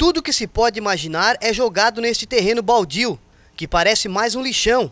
Tudo que se pode imaginar é jogado neste terreno baldio, que parece mais um lixão.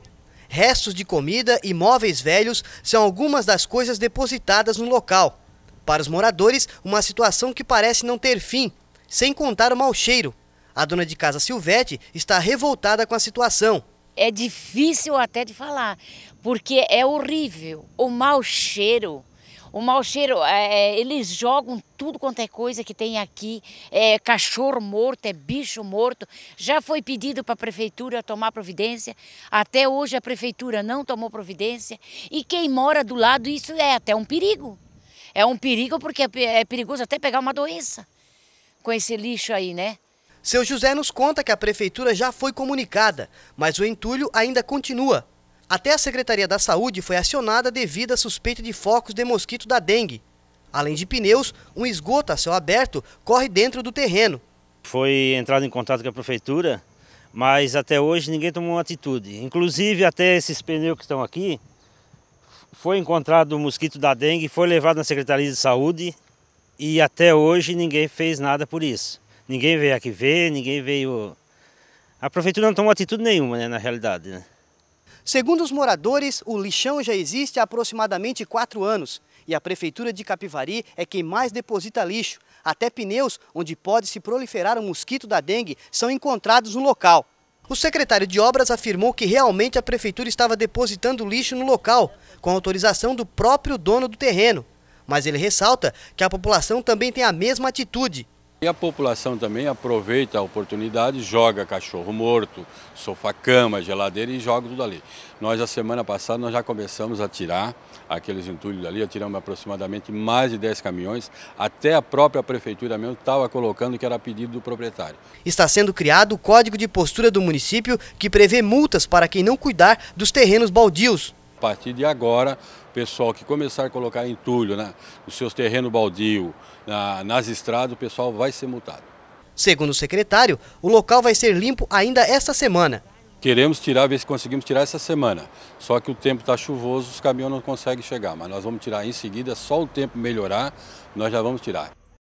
Restos de comida e móveis velhos são algumas das coisas depositadas no local. Para os moradores, uma situação que parece não ter fim, sem contar o mau cheiro. A dona de casa Silvete está revoltada com a situação. É difícil até de falar, porque é horrível. O mau cheiro o mau cheiro, é, é, eles jogam tudo quanto é coisa que tem aqui, é cachorro morto, é bicho morto. Já foi pedido para a prefeitura tomar providência, até hoje a prefeitura não tomou providência. E quem mora do lado, isso é até um perigo. É um perigo porque é, é perigoso até pegar uma doença com esse lixo aí, né? Seu José nos conta que a prefeitura já foi comunicada, mas o entulho ainda continua até a Secretaria da Saúde foi acionada devido à suspeita de focos de mosquito da dengue. Além de pneus, um esgoto a céu aberto corre dentro do terreno. Foi entrado em contato com a prefeitura, mas até hoje ninguém tomou uma atitude. Inclusive até esses pneus que estão aqui, foi encontrado o mosquito da dengue, foi levado na Secretaria de Saúde e até hoje ninguém fez nada por isso. Ninguém veio aqui ver, ninguém veio... A prefeitura não tomou atitude nenhuma, né, na realidade, né? Segundo os moradores, o lixão já existe há aproximadamente quatro anos e a Prefeitura de Capivari é quem mais deposita lixo. Até pneus, onde pode se proliferar o mosquito da dengue, são encontrados no local. O secretário de Obras afirmou que realmente a Prefeitura estava depositando lixo no local, com autorização do próprio dono do terreno. Mas ele ressalta que a população também tem a mesma atitude e a população também aproveita a oportunidade, joga cachorro morto, sofá-cama, geladeira e joga tudo ali. Nós, a semana passada, nós já começamos a tirar aqueles entulhos ali, atiramos aproximadamente mais de 10 caminhões, até a própria prefeitura mesmo estava colocando que era pedido do proprietário. Está sendo criado o Código de Postura do município, que prevê multas para quem não cuidar dos terrenos baldios. A partir de agora, pessoal que começar a colocar entulho né, nos seus terrenos baldio, na, nas estradas, o pessoal vai ser multado. Segundo o secretário, o local vai ser limpo ainda esta semana. Queremos tirar, ver se conseguimos tirar essa semana. Só que o tempo está chuvoso, os caminhões não conseguem chegar. Mas nós vamos tirar em seguida, só o tempo melhorar, nós já vamos tirar.